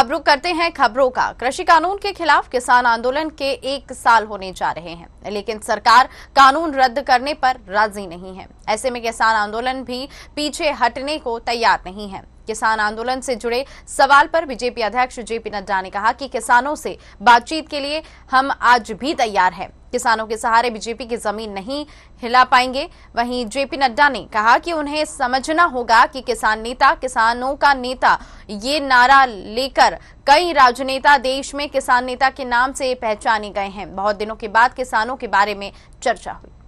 अब रुक करते हैं खबरों का कृषि कानून के खिलाफ किसान आंदोलन के एक साल होने जा रहे हैं लेकिन सरकार कानून रद्द करने पर राजी नहीं है ऐसे में किसान आंदोलन भी पीछे हटने को तैयार नहीं है किसान आंदोलन से जुड़े सवाल पर बीजेपी अध्यक्ष जेपी नड्डा ने कहा कि किसानों से बातचीत के लिए हम आज भी तैयार हैं किसानों के सहारे बीजेपी की जमीन नहीं हिला पाएंगे वहीं जेपी नड्डा ने कहा कि उन्हें समझना होगा कि किसान नेता किसानों का नेता ये नारा लेकर कई राजनेता देश में किसान नेता के नाम से पहचाने गए हैं बहुत दिनों के बाद किसानों के बारे में चर्चा हुई